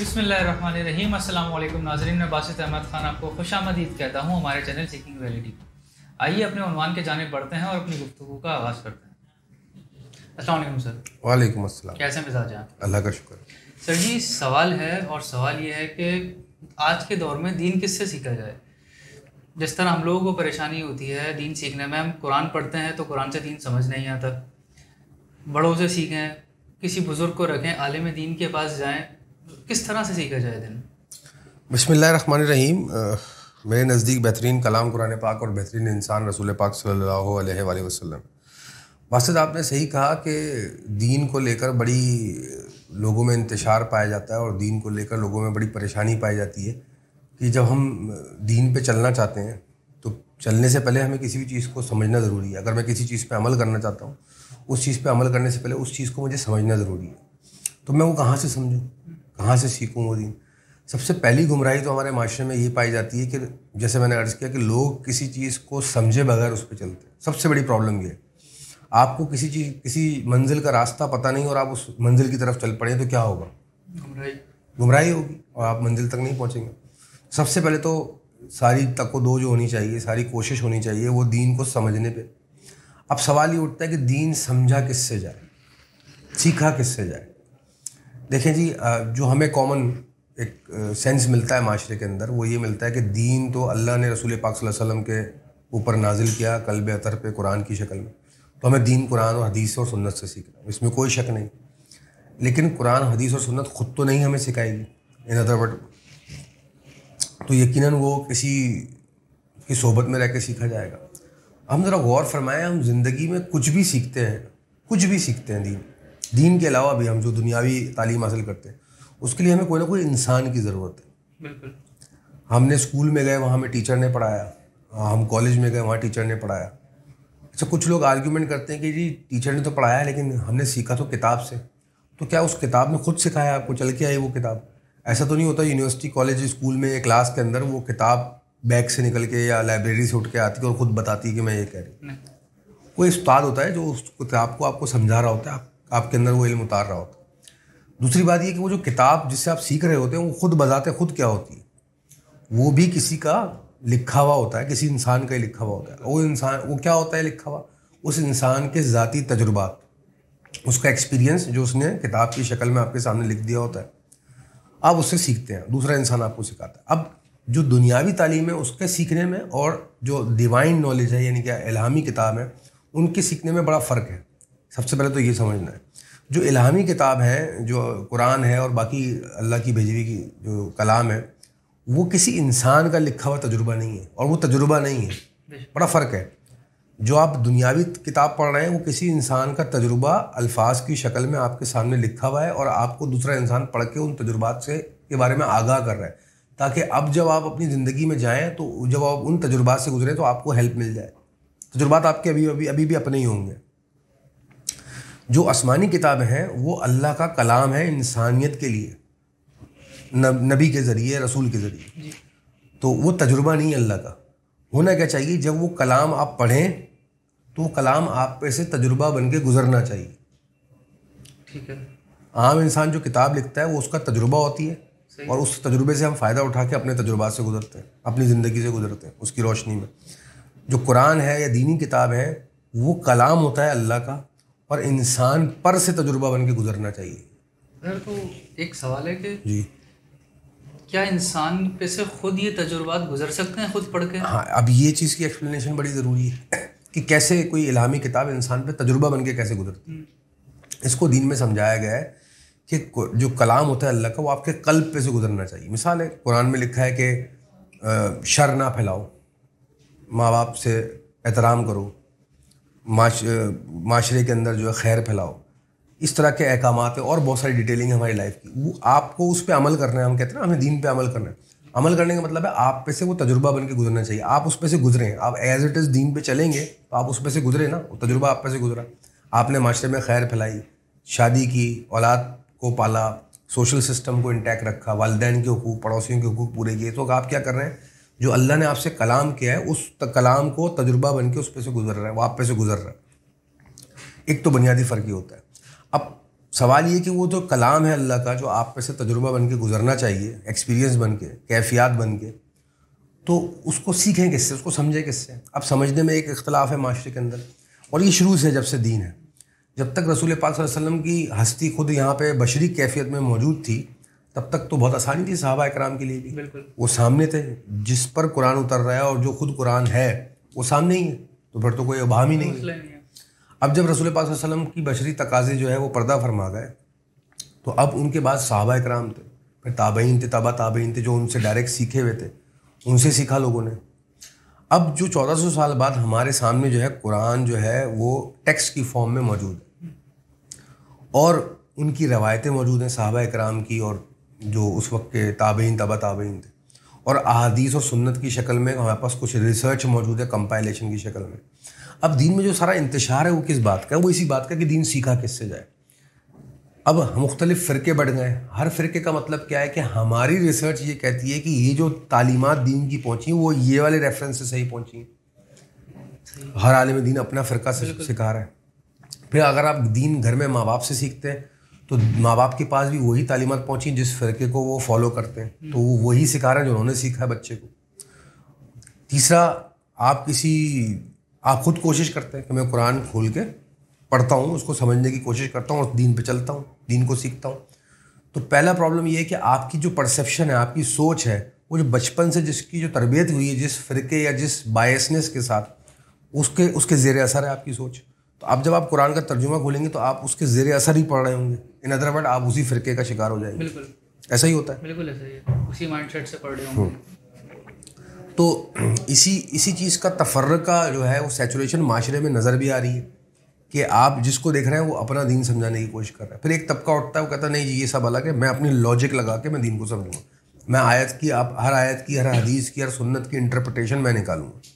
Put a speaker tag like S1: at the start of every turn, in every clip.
S1: बसमीम अल्लाम नाजरीन मैं बासित अहमद खान आपको खुश आमदीद कहता हूँ हमारे चैनल सीकिंग रियलिटी आइए अपने उनवान के जाने बढ़ते हैं और अपनी गुफ्तु का आगाज़ करते हैं अस्सलाम सर वालेकुम अस्सलाम कैसे मिजाज हैं अल्लाह का शुक्र सर जी सवाल है और सवाल ये है कि आज के दौर में दीन किससे सीखा जाए जिस तरह हम लोगों को परेशानी होती है दीन सीखने में हम कुरान पढ़ते हैं तो कुरान से दीन समझ नहीं आता बड़ों से सीखें किसी बुज़ुर्ग को रखें आलिम दीन के पास जाएं किस तरह से सीखा जाए दिन
S2: बसमिल्ल रहीम मेरे नज़दीक बेहतरीन कलाम कुरान पाक और बेहतरीन इंसान रसूल पाक सल्लल्लाहु अलैहि वसल्लम वासद आपने सही कहा कि दीन को लेकर बड़ी लोगों में इंतशार पाया जाता है और दीन को लेकर लोगों में बड़ी परेशानी पाई जाती है कि जब हम दीन पे चलना चाहते हैं तो चलने से पहले हमें किसी भी चीज़ को समझना ज़रूरी है अगर मैं किसी चीज़ पे अमल करना चाहता हूँ उस चीज़ पे अमल करने से पहले उस चीज़ को मुझे समझना ज़रूरी है तो मैं वो कहाँ से समझूँ कहाँ से सीखूँ वो दिन सबसे पहली गुमराही तो हमारे माशरे में ये पाई जाती है कि जैसे मैंने अर्ज़ किया कि लोग किसी चीज़ को समझे बगैर उस पर चलते हैं सबसे बड़ी प्रॉब्लम ये है आपको किसी चीज़ किसी मंजिल का रास्ता पता नहीं और आप उस मंजिल की तरफ चल पड़े तो क्या होगा गुमराही गुमराही होगी और आप मंजिल तक नहीं पहुँचेंगे सबसे पहले तो सारी तको जो होनी चाहिए सारी कोशिश होनी चाहिए वो दीन को समझने पर अब सवाल ये उठता है कि दीन समझा किससे जाए सीखा किससे जाए देखें जी जो हमें कॉमन एक सेंस मिलता है माशरे के अंदर वो ये मिलता है कि दीन तो अल्लाह ने रसूल पाक वसल्लम के ऊपर नाजिल किया कल्ब अतर पे कुरान की शक्ल में तो हमें दीन कुरान और हदीस और सुन्नत से सीखना इसमें कोई शक नहीं लेकिन कुरान हदीस और सुन्नत ख़ुद तो नहीं हमें सिखाएगी इन अदर वर्ड तो यक़ीन वो किसी की सोबत में रह कर सीखा जाएगा हम ज़रा गौर फरमाएं हम ज़िंदगी में कुछ भी सीखते हैं कुछ भी सीखते हैं दीन दीन के अलावा भी हम जो दुनियावी तालीम हासिल करते हैं उसके लिए हमें कोई ना कोई इंसान की ज़रूरत
S1: है
S2: हमने स्कूल में गए वहाँ हमें टीचर ने पढ़ाया हम कॉलेज में गए वहाँ टीचर ने पढ़ाया अच्छा कुछ लोग आर्ग्यूमेंट करते हैं कि जी टीचर ने तो पढ़ाया लेकिन हमने सीखा तो किताब से तो क्या उस किताब ने खुद सिखाया आपको चल के आई वो किताब ऐसा तो नहीं होता यूनिवर्सिटी कॉलेज स्कूल में या क्लास के अंदर वो किताब बैग से निकल के या लाइब्रेरी से उठ के आती है और ख़ुद बताती है कि मैं ये कह रही कोई उस्ताद होता है जो उस किताब को आपको समझा रहा होता है आप आपके अंदर वो इल्म उतार रहा होता दूसरी बात ये कि वो जो किताब जिससे आप सीख रहे होते हैं वो खुद बजाते खुद क्या होती है वो भी किसी का लिखा हुआ होता है किसी इंसान का ही लिखा हुआ होता है वो इंसान वो क्या होता है लिखा हुआ उस इंसान के ज़ाती तजुर्बा उसका एक्सपीरियंस जो उसने किताब की शक्ल में आपके सामने लिख दिया होता है आप उससे सीखते हैं दूसरा इंसान आपको सिखाता है अब जो दुनियावी तालीम है उसके सीखने में और जो डिवाइन नॉलेज है यानी कि इलामी किताब है उनके सीखने में बड़ा फ़र्क है सबसे पहले तो ये समझना है जो इलामी किताब है जो कुरान है और बाकी अल्लाह की भेजी की जो कलाम है वो किसी इंसान का लिखा हुआ तजुर्बा नहीं है और वो तजुर्बा नहीं है बड़ा फ़र्क है जो आप दुनियावी किताब पढ़ रहे हैं वो किसी इंसान का तजुर्बा अल्फाज की शक्ल में आपके सामने लिखा हुआ है और आपको दूसरा इंसान पढ़ के उन तजुर्बात से के बारे में आगाह कर रहा है ताकि अब जब आप अपनी ज़िंदगी में जाएँ तो जब आप उन तजुर्बात से गुजरें तो आपको हेल्प मिल जाए तजुर्बात आपके अभी अभी अभी भी अपने ही होंगे जो आसमानी किताबें हैं वो अल्लाह का कलाम है इंसानियत के लिए नब, नबी के ज़रिए रसूल के ज़रिए तो वो तजुर्बा नहीं है अल्लाह का होना क्या चाहिए जब वो कलाम आप पढ़ें तो वो कलाम आप पे से तजुर्बा बन के गुजरना चाहिए ठीक है आम इंसान जो किताब लिखता है वो उसका तजुर्बा होती है और उस तजुर्बे से हम फ़ायदा उठा के अपने तजुर्बा से गुजरते हैं अपनी ज़िंदगी से गुजरते हैं उसकी रोशनी में जो कुरान है या दीनी किताब है वो कलाम होता है अल्लाह का और इंसान पर से तजुर्बा बन के गुजरना चाहिए
S1: तो एक सवाल है कि जी क्या इंसान पे से खुद ये तजुर्बात गुजर सकते हैं खुद पढ़ के हाँ
S2: अब ये चीज़ की एक्सप्लेनेशन बड़ी ज़रूरी है कि कैसे कोई इलामी किताब इंसान पे तजुर्बा बन के कैसे गुजरती
S1: है हम्म।
S2: इसको दीन में समझाया गया है कि जो कलाम होता है अल्लाह का वो आपके कल्ब पे से गुजरना चाहिए मिसाल है कुरान में लिखा है कि शर ना फैलाओ माँ बाप से एहतराम करो माशरे के अंदर जो है खैर फैलाओ इस तरह के अहकाम है और बहुत सारी डिटेलिंग है हमारी लाइफ की वो आपको उस पर अमल करना है हम कहते हैं ना हमें दीन पे अमल करना है अमल करने का मतलब है आप पे से वो तजुर्बा बन के गुजरना चाहिए आप उस पर से गुजरें आप एज इट इज़ दीन पे चलेंगे तो आप उस पर से गुजरे ना वो तजुर्बा आप पे से गुजरा आपने माशरे में खैर फैलाई शादी की औलाद को पाला सोशल सिस्टम को इंटैक्ट रखा वालदेन के हकूक पड़ोसियों के हकूक पूरे किए तो आप क्या कर रहे हैं जो अल्लाह ने आपसे कलाम किया है उस कलाम को तजुर्बा बन के उस पे से गुजर रहा है वो आप पे से गुजर रहा है एक तो बुनियादी फ़र्क ही होता है अब सवाल ये कि वो जो कलाम है अल्लाह का जो आप पे से तजुर्बा बन के गुजरना चाहिए एक्सपीरियंस बन के कैफियात बन के तो उसको सीखें किससे उसको समझें किससे अब समझने में एक इख्तलाफ है माशरे के अंदर और ये शुरू से जब से दीन है जब तक रसूल पाक वसल्लम की हस्ती खुद यहाँ पे बशरी कैफियत में मौजूद थी तब तक तो बहुत आसानी थी साहबा कराम के लिए भी बिल्कुल वो सामने थे जिस पर कुरान उतर रहा है और जो खुद कुरान है वो सामने ही है तो फिर तो कोई अभाम ही नहीं है अब जब रसूल पाक वसलम की बशरी तकाजे जो है वो पर्दा फरमा गए तो अब उनके बाद साहबा कराम थे फिर ताबईन थे तबा ताबईन थे जो उनसे डायरेक्ट सीखे हुए थे उनसे सीखा लोगों ने अब जो 1400 साल बाद हमारे सामने जो है कुरान जो है वो टेक्स्ट की फॉर्म में मौजूद है और उनकी रवायतें मौजूद हैं साहबा कराम की और जो उस वक्त के ताबेन तबा ताबेन थे और अहादीस और सुन्नत की शक्ल में हमारे पास कुछ रिसर्च मौजूद है कंपाइलेशन की शक्ल में अब दीन में जो सारा इंतशार है वो किस बात का है वो इसी बात का कि दीन सीखा किससे जाए अब मुख्तलिफ फ़िरके बढ़ गए हर फ़िरके का मतलब क्या है कि हमारी रिसर्च ये कहती है कि ये जो तालीमत दीन की पहुँची वो ये वाले रेफरेंस से सही पहुँची हर आलम दीन अपना फ़िरका सिखा रहा है फिर अगर आप दीन घर में माँ बाप से सीखते हैं तो माँ बाप के पास भी वही तालीमत पहुँची जिस फ़िरके को वो फॉलो करते हैं तो वो वही सिखा रहे हैं जो उन्होंने सीखा है बच्चे को तीसरा आप किसी आप खुद कोशिश करते हैं कि मैं कुरान खोल के पढ़ता हूँ उसको समझने की कोशिश करता हूँ और दीन पे चलता हूँ दीन को सीखता हूँ तो पहला प्रॉब्लम ये है कि आपकी जो परसेप्शन है आपकी सोच है वो जो बचपन से जिसकी जो तरबियत हुई है जिस फ़िरके या जिस बायसनेस के साथ उसके उसके ज़ेर असर है आपकी सोच तो अब जब आप कुरान का तर्जुमा खोलेंगे तो आप उसके जेर असर ही पढ़ रहे होंगे इन अदर वर्ड आप उसी फिरके का शिकार हो जाएंगे बिल्कुल ऐसा ही होता है
S1: बिल्कुल ऐसा ही उसी माइंडसेट से पढ़ रहे होंगे हम्म।
S2: तो इसी इसी चीज़ का तफर का जो है वो सेचुरेशन माशरे में नज़र भी आ रही है कि आप जिसको देख रहे हैं वो अपना दीन समझाने की कोशिश कर रहा है फिर एक तबका उठता है वो कहता है नहीं ये सब अलग है मैं अपनी लॉजिक लगा के मैं दीन को समझूंगा मैं आयत की आप हर आयत की हर हदीस की हर सुन्नत की इंटरप्रटेशन मैं निकालूंगा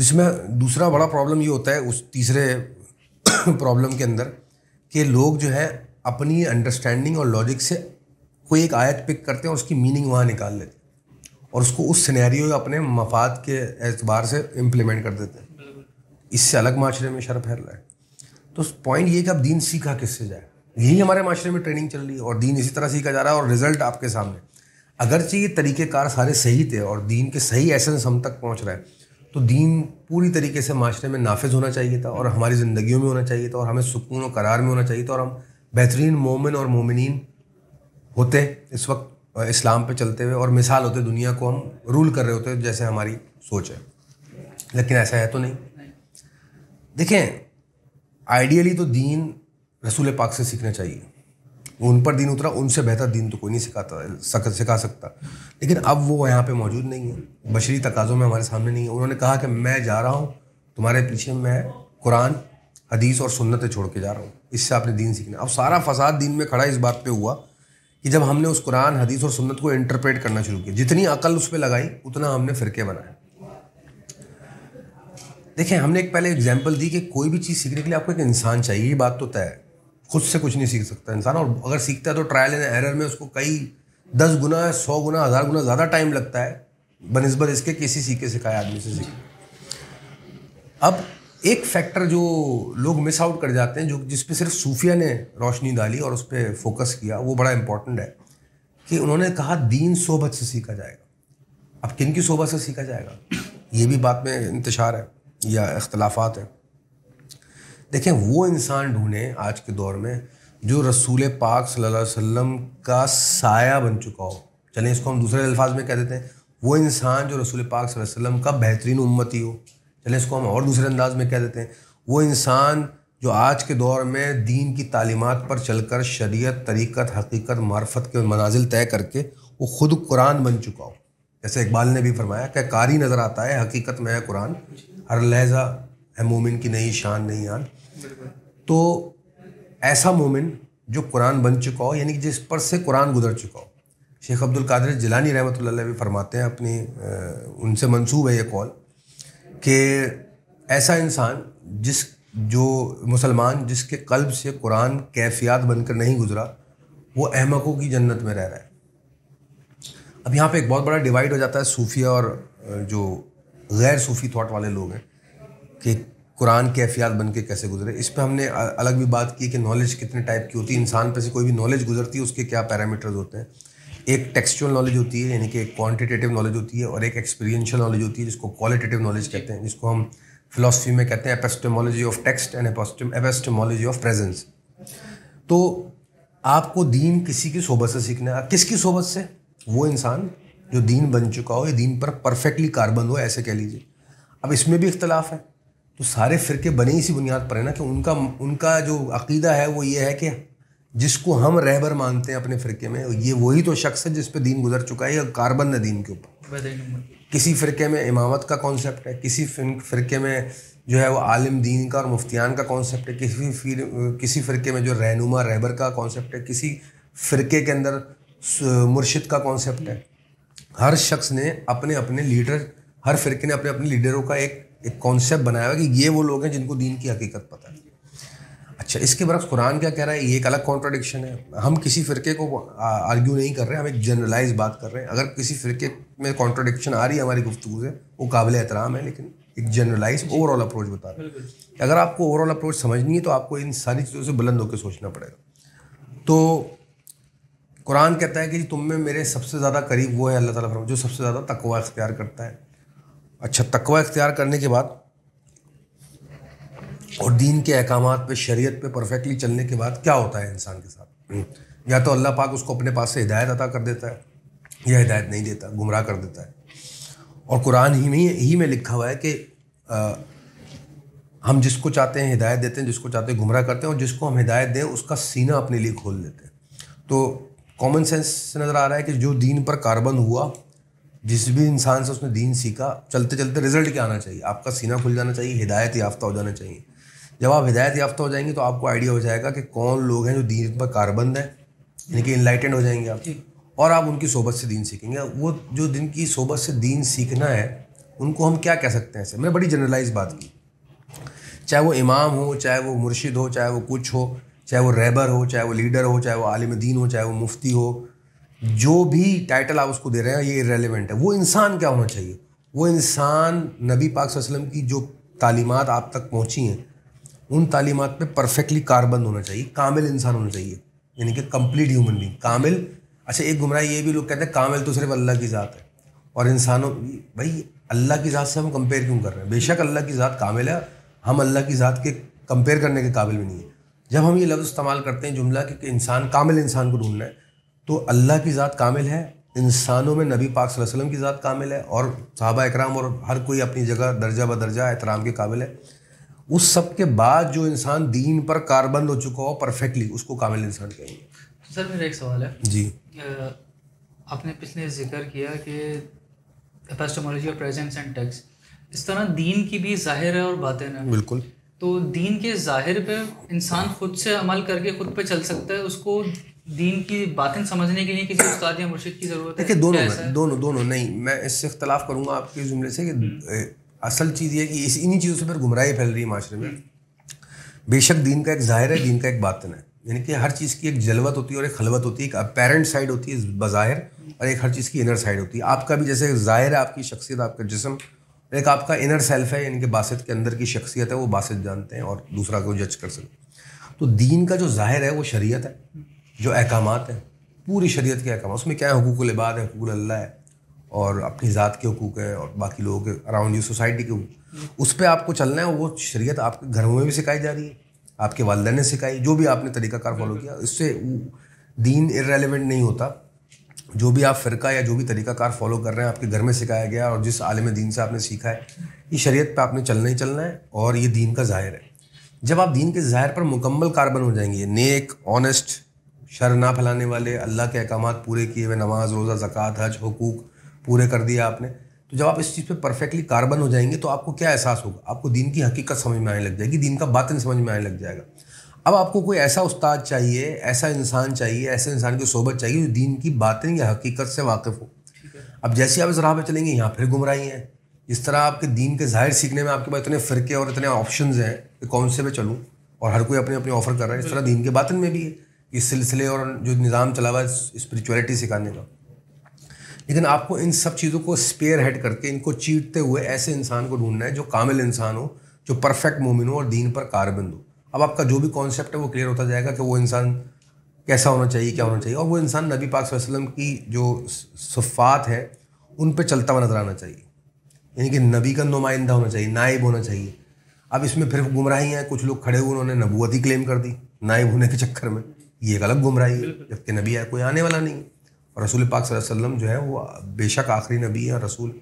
S2: इसमें दूसरा बड़ा प्रॉब्लम ये होता है उस तीसरे प्रॉब्लम के अंदर कि लोग जो है अपनी अंडरस्टैंडिंग और लॉजिक से कोई एक आयत पिक करते हैं और उसकी मीनिंग वहाँ निकाल लेते हैं और उसको उस सिनेरियो अपने मफाद के एतबार से इम्प्लीमेंट कर देते हैं इससे अलग माशरे में शर फैल रहा है तो पॉइंट ये कि अब दीन सीखा किससे जाए यही हमारे माशरे में ट्रेनिंग चल रही है और दीन इसी तरह सीखा जा रहा है और रिजल्ट आपके सामने अगरचे ये तरीक़ेकार सारे सही थे और दीन के सही एसेंस हम तक पहुँच रहे हैं तो दीन पूरी तरीके से माशरे में नाफिज होना चाहिए था और हमारी ज़िंदगियों में होना चाहिए था और हमें सुकून और करार में होना चाहिए था और हम बेहतरीन मोमिन और मोमिन होते इस वक्त इस्लाम पे चलते हुए और मिसाल होते दुनिया को हम रूल कर रहे होते जैसे हमारी सोच है लेकिन ऐसा है तो नहीं देखें आइडियली तो दीन रसूल पाक से सीखना चाहिए वो उन पर दिन उतरा उनसे बेहतर दिन तो कोई नहीं सिखाता सक, सिखा सकता लेकिन अब वो यहाँ पे मौजूद नहीं है बशरी तकाज़ों में हमारे सामने नहीं है उन्होंने कहा कि मैं जा रहा हूँ तुम्हारे पीछे मैं कुरान हदीस और सुन्नतें छोड़ के जा रहा हूँ इससे आपने दीन सीखना अब सारा फसाद दीन में खड़ा इस बात पर हुआ कि जब हमने उस कुरान हदीस और सुन्नत को इंटरप्रेट करना शुरू किया जितनी अकल उस पर लगाई उतना हमने फ़िरके बनाए देखें हमने एक पहले एग्जाम्पल दी कि कोई भी चीज़ सीखने के लिए आपको एक इंसान चाहिए ये बात तो तय है खुद से कुछ नहीं सीख सकता इंसान और अगर सीखता है तो ट्रायल एंड एरर में उसको कई दस गुना सौ गुना हज़ार गुना ज़्यादा टाइम लगता है बनस्बत इसके किसी सीखे सिखाए आदमी से सीखे अब एक फैक्टर जो लोग मिस आउट कर जाते हैं जो जिस पे सिर्फ सूफिया ने रोशनी डाली और उस पर फोकस किया वो बड़ा इम्पोर्टेंट है कि उन्होंने कहा दीन सोबत से सीखा जाएगा अब किन की सोबत से सीखा जाएगा ये भी बात में इंतशार है या अख्तलाफात है देखें वो इंसान ढूंढे आज के दौर में जो रसूल पाक सल्लल्लाहु अलैहि वसल्लम का साया बन चुका हो चलें इसको हम दूसरे अल्फाज में कह देते हैं वो इंसान जो रसूल पाक सल्लल्लाहु अलैहि वसल्लम का बेहतरीन उम्मती हो चलें इसको हम और दूसरे अंदाज में कह देते हैं वो इंसान जो आज के दौर में दीन की तालीमत पर चलकर शरीयत तरीक़त हकीकत मार्फत के मनाजिल तय करके वो खुद कुरान बन चुका हो जैसे इकबाल ने भी फरमाया कि कारी नज़र आता है हकीकत में है कुरान हर लहजा है मोमिन की नई शान नई आन तो ऐसा मोमेंट जो कुरान बन चुका हो यानी कि जिस पर से कुरान गुजर चुका हो शेख अब्दुल कादिर जिलानी रहमत भी फरमाते हैं अपनी उनसे मंसूब है ये कॉल कि ऐसा इंसान जिस जो मुसलमान जिसके कल्ब से कुरान कैफियात बनकर नहीं गुजरा वो अहमकों की जन्नत में रह रहा है अब यहाँ पे एक बहुत बड़ा डिवाइड हो जाता है सूफिया और जो गैर सूफ़ी थाट वाले लोग हैं कि कुरान के अफियात बन के कैसे गुजरे इस पर हमने अलग भी बात की कि नॉलेज कितने टाइप की होती है इंसान पर से कोई भी नॉलेज गुजरती है उसके क्या पैरामीटर्स होते हैं एक टेक्सचुअल नॉलेज होती है यानी कि एक क्वान्टिटेटिव नॉलेज होती है और एक एक्सपीरियंशियल नॉलेज होती है जिसको क्वालिटेटिव नॉलेज कहते हैं जिसको हम फिलोसफी में कहते हैं epistemology of text and epistemology of presence तो आपको दीन किसी की सोबत से सीखना है किसकी सोबत से वो इंसान जो दीन बन चुका हो या दीन पर परफेक्टली कार्बन हो ऐसे कह लीजिए अब इसमें भी इख्तलाफ है तो सारे फ़िरके बने इसी बुनियाद पर है ना कि उनका उनका जो अकीदा है वो ये है कि जिसको हम रहबर मानते हैं अपने फ़िरके में ये वही तो शख्स है जिस पर दीन गुजर चुका है या कारबंद है दीन के ऊपर किसी फ़िरके में इमामत का कॉन्सेप्ट है किसी फ़िरके में जो है वो आलिम दीन का और मुफ्तियान का कॉन्सेप्ट है किसी फिर किसी फ़िरके में जो रहनुमा रहबर का कॉन्सेप्ट है किसी फ़िरके के अंदर मुर्शिद का कॉन्सेप्ट है हर शख्स ने अपने अपने लीडर हर फ़िरके ने अपने अपने लीडरों का एक एक कॉन्सेप्ट बनाया हुआ कि ये वो लोग हैं जिनको दीन की हकीकत पता है अच्छा इसके बरक्स कुरान क्या कह रहा है ये एक अलग कॉन्ट्राडिक्शन है हम किसी फ़िरके को आर्ग्यू नहीं कर रहे हैं हम एक जनरलाइज बात कर रहे हैं अगर किसी फ़िरके में कॉन्ट्रोडिक्शन आ रही है हमारी गुफ्तु से वो काबिल एहतराम है लेकिन एक जनरलाइज ओवरऑल अप्रोच बता रहे हैं अगर आपको ओवरऑल अप्रोच समझनी है तो आपको इन सारी चीज़ों से बुलंद होकर सोचना पड़ेगा तो कुरान कहता है कि तुम में मेरे सबसे ज़्यादा करीब वो है अल्लाह ताला फरमा जो सबसे ज़्यादा तकवा अख्तियार करता है अच्छा तकवा इख्तियार करने के बाद और दीन के अहकाम पे शरीयत पे परफेक्टली चलने के बाद क्या होता है इंसान के साथ हम्म। या तो अल्लाह पाक उसको अपने पास से हिदायत अदा कर देता है या हिदायत नहीं देता गुमराह कर देता है और कुरान ही में ही में लिखा हुआ है कि आ, हम जिसको चाहते हैं हिदायत देते हैं जिसको चाहते हैं गुमराह करते हैं और जिसको हम हिदायत दें उसका सीना अपने लिए खोल देते हैं तो कॉमन सेंस से नज़र आ रहा है कि जो दीन पर कार्बन हुआ जिस भी इंसान से उसने दीन सीखा चलते चलते रिजल्ट क्या आना चाहिए आपका सीना खुल जाना चाहिए हिदायत याफ्ता हो जाना चाहिए जब आप हिदायत याफ्ता हो जाएंगे तो आपको आइडिया हो जाएगा कि कौन लोग हैं जो दीन पर कारबंद हैं यानी कि इनलाइटेंड हो जाएंगे आप और आप उनकी सोबत से दीन सीखेंगे वो जो दिन की सोबत से दीन सीखना है उनको हम क्या कह सकते हैं ऐसे मैंने बड़ी जनरलाइज बात की चाहे वो इमाम हो चाहे वो मुर्शिद हो चाहे वो कुछ हो चाहे वो रैबर हो चाहे वो लीडर हो चाहे वो आलिम दीन हो चाहे वो मुफ्ती हो जो भी टाइटल आप उसको दे रहे हैं ये रेलिवेंट है वो इंसान क्या होना चाहिए वो इंसान नबी पाक वसलम की जो तालीमत आप तक पहुँची हैं उन तालीमत पर परफेक्टली कारबंद होना चाहिए कामिल इंसान होना चाहिए यानी कि कम्प्लीट ह्यूमन बींग कामिल अच्छा एक गुमराह ये भी लोग कहते हैं कामिल तो सिर्फ अल्लाह की ज़ात है और इंसानों भाई अल्लाह की ज़ात से हम कंपेयर क्यों कर रहे हैं बेशक अल्लाह की ज़ात कामिल है हम अल्लाह की ज़ात के कंपेयर करने के काबिल भी नहीं है जब हम ये लफ्ज़ इस्तेमाल करते हैं जुमला कि इंसान कामिल इंसान को ढूंढना है तो अल्लाह की ज़ात कामिल है इंसानों में नबी पाक वसल्लम की ज़ात कामिल है और साहबा इकराम और हर कोई अपनी जगह दर्जा ब दर्जा एहतराम के काबिल है उस सब के बाद जो इंसान दीन पर कारबंद हो चुका हो परफेक्टली उसको कामिल इंसान कहेंगे
S1: तो सर मेरा एक सवाल है जी आपने पिछले जिक्र किया कि एपेस्टोमोलॉजी और प्रेजेंस एंड टेक्स्ट इस तरह दीन की भी जाहिर है और बातें हैं बिल्कुल तो दीन के ज़ाहिर पे इंसान खुद से अमल करके खुद पे चल सकता है उसको दीन की बातें समझने के लिए किसी उस्ताद या मुर्शिद की ज़रूरत है देखिए दोनों
S2: दोनों दोनों नहीं मैं इससे इख्तलाफ करूँगा आपके जुमले से कि हम्म। असल चीज़ ये कि इस इन्हीं चीज़ों से फिर गुमराही फैल रही है माशरे में बेशक दीन का एक ज़ाहिर है दीन का एक बातन है यानी कि हर चीज़ की एक जलवत होती है और एक खलवत होती है एक पेरेंट साइड होती है बाहिर और एक हर चीज़ की इनर साइड होती है आपका भी जैसे ज़ाहिर है आपकी शख्सियत आपका जिसम एक आपका इनर सेल्फ है यानी कि बासित के अंदर की शख्सियत है वो बासित जानते हैं और दूसरा को जज कर सकते तो दीन का जो ज़ाहिर है वो शरीयत है जो अहकाम हैं पूरी शरीयत के अहकाम उसमें क्या है हकूक लिबाद है हकूक अल्लाह है और अपनी ज़ात के हकूक है और बाकी लोगों के अराउंड यू सोसाइटी के उस पर आपको चलना है वो शरीयत आपके घरों में भी सिखाई जा रही है आपके वालदे ने सिखाई जो भी आपने तरीक़ाकार फॉलो किया इससे दीन इरेलीवेंट नहीं होता जो भी आप फ़िरका या जो भी तरीक़ाकार फॉलो कर रहे हैं आपके घर में सिखाया गया और जिस आलम दीन से आपने सीखा है ये शरीयत पे आपने चलना ही चलना है और ये दीन का ज़ाहिर है जब आप दीन के ज़ाहिर पर मुकम्मल कार्बन हो जाएंगे नेक ऑनेस्ट शर ना फैलाने वाले अल्लाह के अहकाम पूरे किए हुए नमाज रोज़ा ज़क़़त हज हकूक़ पूरे कर दिया आपने तो जब आप इस चीज़ परफेक्टली कार्बन हो जाएंगे तो आपको क्या एहसास होगा आपको दीन की हकीकत समझ में आने लग जाएगी दीन का बातन समझ में आने लग जाएगा अब आपको कोई ऐसा उस्ताद चाहिए ऐसा इंसान चाहिए ऐसे इंसान की सोबत चाहिए जो दीन की बातें या हकीकत से वाकिफ़ हो अब जैसे आप इस राह पर चलेंगे यहाँ फिर गुमराही हैं इस तरह आपके दीन के ज़ाहिर सीखने में आपके पास इतने फ़िरके और इतने ऑप्शन हैं कि कौन से मैं चलूँ और हर कोई अपने अपने ऑफ़र कर रहा है इस तरह दीन के बातन में भी है इस सिलसिले और जो निज़ाम चला हुआ है स्परिचुअलिटी सिखाने का लेकिन आपको इन सब चीज़ों को स्पेयर हेड करके इनको चीटते हुए ऐसे इंसान को ढूंढना है जो कामिल इंसान हो जो परफेक्ट मोमिन हो और दीन पर कारबंद हो अब आपका जो भी कॉन्सेप्ट है वो क्लियर होता जाएगा कि वो इंसान कैसा होना चाहिए क्या होना चाहिए और वो इंसान नबी पाक वसलम की जो सफ़ात है उन पर चलता हुआ नज़र आना चाहिए यानी कि नबी का नुमाइंदा होना चाहिए नायब होना चाहिए अब इसमें फिर गुमराही हैं कुछ लोग खड़े हुए उन्होंने नबूत ही क्लेम कर दी नायब होने के चक्कर में ये एक अलग गुमराही है जबकि नबी है कोई आने वाला नहीं है और रसूल पाक वसल्लम जो है वो बेशक आखिरी नबी है रसूल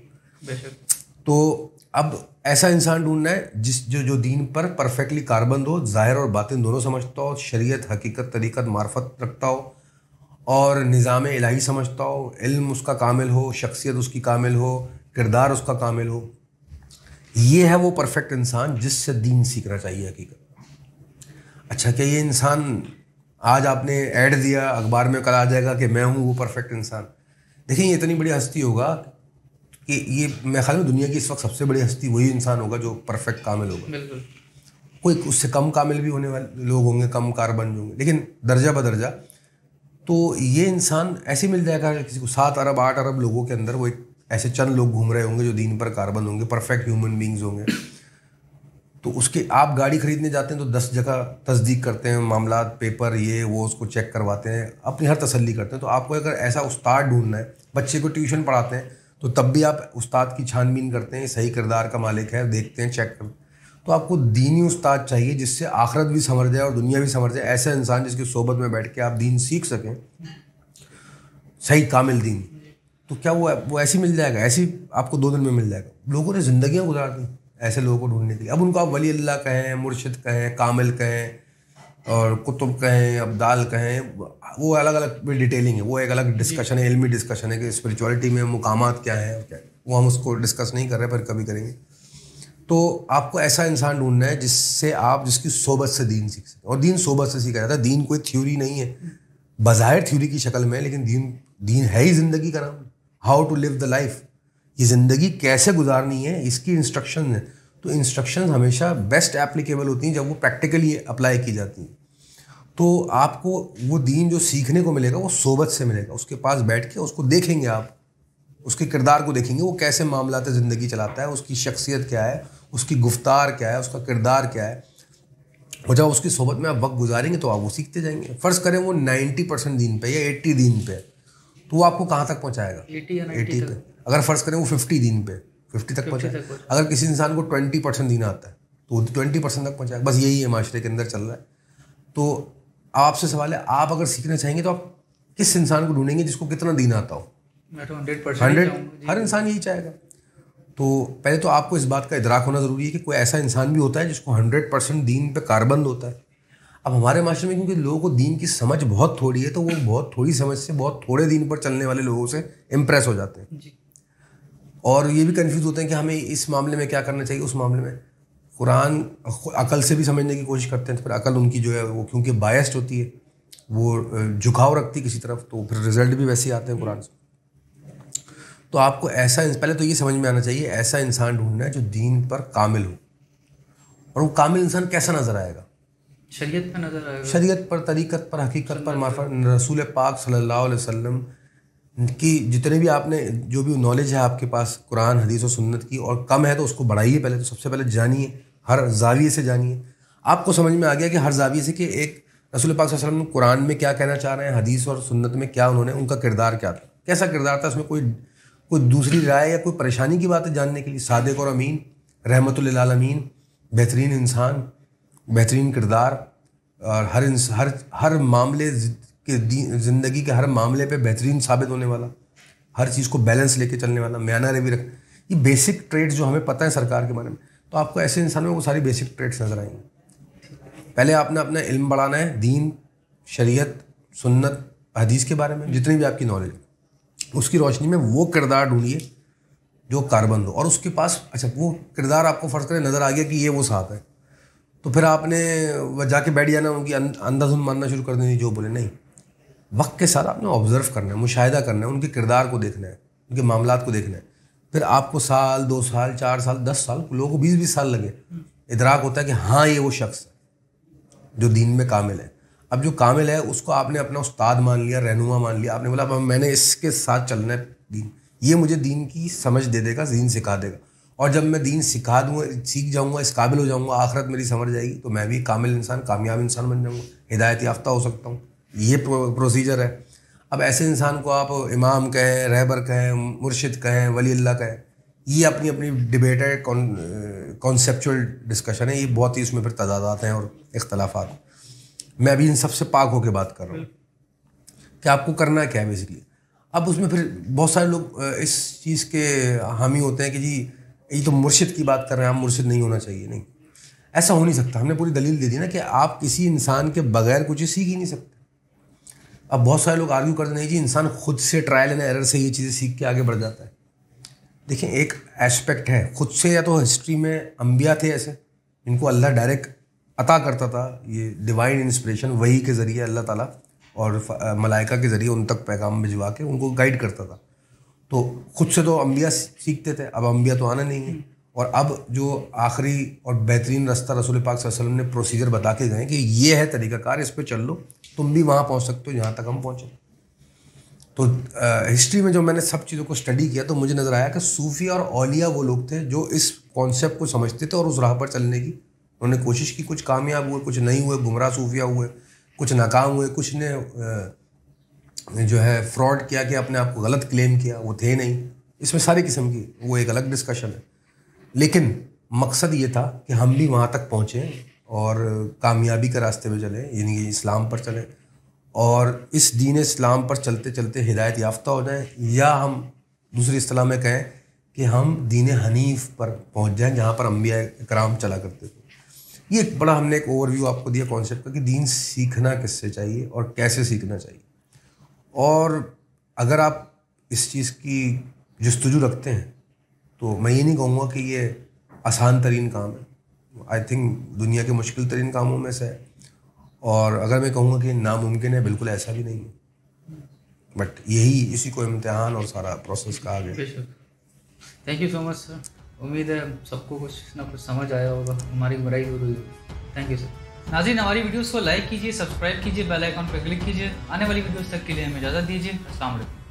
S2: बेशक तो अब ऐसा इंसान ढूंढना है जिस जो जो दीन पर परफेक्टली कारबंद हो ज़ाहिर और बातें दोनों समझता हो शरीयत हकीकत तरीक़त मार्फत रखता हो और निज़ाम इलाही समझता हो इल्म उसका कामिल हो शख्सियत उसकी कामिल हो किरदार उसका कामिल हो ये है वो परफेक्ट इंसान जिससे दीन सीखना चाहिए हकीकत अच्छा क्या ये इंसान आज आपने ऐड दिया अखबार में कल आ जाएगा कि मैं हूँ वो परफेक्ट इंसान देखिए ये इतनी बड़ी हस्ती होगा कि ये मैं ख्याल दुनिया की इस वक्त सबसे बड़ी हस्ती वही इंसान होगा जो परफेक्ट कामिल होगा कोई उससे कम कामिल भी होने वाले लोग होंगे कम कारबन होंगे लेकिन दर्जा बदर्जा तो ये इंसान ऐसे मिल जाएगा किसी को सात अरब आठ अरब लोगों के अंदर वो एक ऐसे चंद लोग घूम रहे होंगे जो दीन पर कार्बन होंगे परफेक्ट ह्यूमन बींग्स होंगे तो उसके आप गाड़ी खरीदने जाते हैं तो दस जगह तस्दीक करते हैं मामला पेपर ये वो उसको चेक करवाते हैं अपनी हर तसल्ली करते हैं तो आपको अगर ऐसा उस्ताद ढूंढना है बच्चे को ट्यूशन पढ़ाते हैं तो तब भी आप उस्ताद की छानबीन करते हैं सही किरदार का मालिक है देखते हैं चेक करते तो आपको दीनी उस्ताद चाहिए जिससे आखरत भी समझ जाए और दुनिया भी समझ जाए ऐसा इंसान जिसकी सोबत में बैठ के आप दीन सीख सकें सही कामिल दीन तो क्या वो वो ऐसे मिल जाएगा ऐसी आपको दो दिन में मिल जाएगा लोगों ने ज़िंदियाँ गुजार दी ऐसे लोगों को ढूंढने के लिए अब उनको आप वली अल्लाह कहें मुर्शद कहें कामिल कहें और कुतुब कहें अब्दाल कहें वो अलग अलग डिटेलिंग है वो एक अलग डिस्कशन है इलमी डिस्कशन है कि स्पिरिचुअलिटी में मुकामात क्या है क्या वो हम उसको डिस्कस नहीं कर रहे पर कभी करेंगे तो आपको ऐसा इंसान ढूंढना है जिससे आप जिसकी सोबत से दीन सीख सकें और दीन सोबत से सीखा जाता है दीन कोई थ्योरी नहीं है बाहर थ्योरी की शक्ल में लेकिन दीन दीन है ही ज़िंदगी का नाम how to live the life ये ज़िंदगी कैसे गुजारनी है इसकी इंस्ट्रक्शन है तो इंस्ट्रक्शन हमेशा बेस्ट एप्लीकेबल होती हैं जब वो प्रैक्टिकली अप्लाई की जाती हैं तो आपको वो दीन जो सीखने को मिलेगा वो सोबत से मिलेगा उसके पास बैठ के उसको देखेंगे आप उसके किरदार को देखेंगे वो कैसे मामला ज़िंदगी चलाता है उसकी शख्सियत क्या है उसकी गुफ्तार क्या है उसका किरदार क्या है और जब उसकी सोबत में आप वक्त गुजारेंगे तो आप वो सीखते जाएंगे फ़र्ज़ करें वो नाइन्टी परसेंट दिन पर या एट्टी दिन पर तो वो आपको कहाँ तक पहुँचाएगा एटी पर अगर फ़र्ज़ करें वो फिफ्टी दिन पर फिफ्टी तक पहुँचा अगर किसी इंसान को ट्वेंटी परसेंट देना आता है तो ट्वेंटी परसेंट तक पहुँचाए बस यही है माशरे के अंदर चल रहा है तो आपसे सवाल है आप अगर सीखना चाहेंगे तो आप किस इंसान को ढूंढेंगे जिसको कितना दिन आता हो तो हंड्रेड हर इंसान यही चाहेगा तो पहले तो आपको इस बात का इदराक होना ज़रूरी है कि कोई ऐसा इंसान भी होता है जिसको हंड्रेड परसेंट दीन पे कारबंद होता है अब हमारे माशरे में क्योंकि लोगों को दीन की समझ बहुत थोड़ी है तो वो बहुत थोड़ी समझ से बहुत थोड़े दिन पर चलने वाले लोगों से इम्प्रेस हो जाते हैं और ये भी कन्फ्यूज़ होते हैं कि हमें इस मामले में क्या करना चाहिए उस मामले में कुरान अकल से भी समझने की कोशिश करते हैं तो फिर अकल उनकी जो है वो क्योंकि बायस्ड होती है वो झुकाव रखती है किसी तरफ तो फिर रिजल्ट भी वैसे ही आते हैं कुरान से तो आपको ऐसा पहले तो ये समझ में आना चाहिए ऐसा इंसान ढूंढना है जो दीन पर कामिल हो और वो कामिल इंसान कैसा नज़र आएगा शरीयत
S1: पर नज़र आएगा शरीयत
S2: पर तरीक़त पर हकीकत पर मार्फत रसूल पाक सल्लल्लाहु अलैहि वसल्लम कि जितने भी आपने जो भी नॉलेज है आपके पास कुरान हदीस और सुन्नत की और कम है तो उसको बढ़ाइए पहले तो सबसे पहले जानिए हर जाविये से जानिए आपको समझ में आ गया कि हर जाविये से कि एक रसूल पाक वसल्लम कुरान में क्या कहना चाह रहे हैं हदीस और सुन्नत में क्या उन्होंने उनका किरदार क्या था कैसा किरदार था उसमें कोई कोई दूसरी राय या कोई परेशानी की बात है जानने के लिए सादक और अमीन रहमत आलमीन बेहतरीन इंसान बेहतरीन किरदार और हर इंस, हर हर मामले कि ज़िंदगी के हर मामले पे बेहतरीन साबित होने वाला हर चीज़ को बैलेंस लेके चलने वाला म्याना भी रख ये बेसिक ट्रेड जो हमें पता है सरकार के बारे में तो आपको ऐसे इंसान में वो सारी बेसिक ट्रेड्स नज़र आएंगे पहले आपने अपना इल्म बढ़ाना है दीन शरीयत सुन्नत हदीस के बारे में जितनी भी आपकी नॉलेज उसकी रोशनी में वो किरदार ढूंढिए जो कारबंद हो और उसके पास अच्छा वो किरदार आपको फ़र्ज करें नज़र आ गया कि ये वो साहब है तो फिर आपने जाके बैठ जाना उनकी अंदाजुन मानना शुरू कर देनी जो बोले नहीं वक्त के साथ आपने ऑब्ज़र्व करना है मुशाहिदा करना है उनके किरदार को देखना है उनके मामला को देखना है फिर आपको साल दो साल चार साल दस साल लोगों को बीस बीस साल लगे इतराक होता है कि हाँ ये वो शख्स है जो दीन में कामिल है अब जो कामिल है उसको आपने अपना उस्ताद मान लिया रहनुमा मान लिया आपने बोला मैंने इसके साथ चलना है दीन ये मुझे दीन की समझ दे देगा दीन सिखा देगा और जब मैं दीन सिखा दूँगा सीख जाऊँगा इस काबिल हो जाऊँगा आखिरत मेरी समझ जाएगी तो मैं भी कामिल इंसान कामयाब इंसान बन जाऊँगा हिदायत याफ्ता हो सकता हूँ ये प्रोसीजर है अब ऐसे इंसान को आप इमाम कहें रहबर कहें मुर्शिद कहें वली अल्लाह कहें ये अपनी अपनी डिबेट है कॉन्सेपचुअल डिस्कशन है ये बहुत ही उसमें फिर तजादात हैं और इख्तलाफा मैं अभी इन सबसे पाक होकर बात कर रहा हूँ कि आपको करना क्या है बेसिकली अब उसमें फिर बहुत सारे लोग इस चीज़ के हामी होते हैं कि जी ये तो मुर्शिद की बात कर रहे हैं हम मुर्शिद नहीं होना चाहिए नहीं ऐसा हो नहीं सकता हमने पूरी दलील दे दी ना कि आप किसी इंसान के बगैर कुछ सीख ही नहीं सकते अब बहुत सारे लोग आर्ग्यू करते नहीं जी इंसान खुद से ट्रायल एंड एरर से ये चीज़ें सीख के आगे बढ़ जाता है देखिए एक एस्पेक्ट है खुद से या तो हिस्ट्री में अम्बिया थे ऐसे इनको अल्लाह डायरेक्ट अता करता था ये डिवाइन इंस्पिरेशन वही के ज़रिए अल्लाह ताला और मलाइका के ज़रिए उन तक पैगाम भिजवा के उनको गाइड करता था तो खुद से तो अम्बिया सीखते थे अब अम्बिया तो आना नहीं है और अब जो आखिरी और बेहतरीन रास्ता रसूल पाक वसलम ने प्रोसीजर बता के गए कि ये है तरीक़ाकार इस पर चल लो तुम भी वहाँ पहुँच सकते हो जहाँ तक हम पहुँचे तो आ, हिस्ट्री में जो मैंने सब चीज़ों को स्टडी किया तो मुझे नज़र आया कि सूफी और ओलिया वो लोग थे जो इस कॉन्सेप्ट को समझते थे और उस राह पर चलने की उन्होंने कोशिश की कुछ कामयाब हुए कुछ नहीं हुए गुमराह सूफिया हुए कुछ नाकाम हुए कुछ ने आ, जो है फ्रॉड किया कि अपने आप को गलत क्लेम किया वो थे नहीं इसमें सारी किस्म की वो एक अलग डिस्कशन है लेकिन मकसद ये था कि हम भी वहाँ तक पहुँचें और कामयाबी के रास्ते में चलें यानी कि इस्लाम पर चलें और इस दीन इस्लाम पर चलते चलते हिदायत याफ्ता हो जाए या हम दूसरी असलाह में कहें कि हम दीन हनीफ पर पहुँच जाएँ जहाँ पर अम्बिया कराम चला करते थे ये एक बड़ा हमने एक ओवरव्यू आपको दिया कॉन्सेप्ट का कि दीन सीखना किससे चाहिए और कैसे सीखना चाहिए और अगर आप इस चीज़ की जस्तजू रखते हैं तो मैं ये नहीं कहूँगा कि ये आसान तरीन काम है आई थिंक दुनिया के मुश्किल तरीन कामों में से है और अगर मैं कहूँगा कि नामुमकिन है बिल्कुल ऐसा भी नहीं है बट यही इसी को इम्तहान और सारा प्रोसेस कहा गया
S1: thank you so much sir उम्मीद है सबको कुछ ना कुछ समझ आया होगा हमारी बुराई रही होगी थैंक यू सर नाजिन हमारी वीडियोस को लाइक कीजिए सब्सक्राइब कीजिए बेल आइकॉन पर क्लिक कीजिए आने वाली वीडियोस तक के लिए हमें इजाज़त दीजिए असल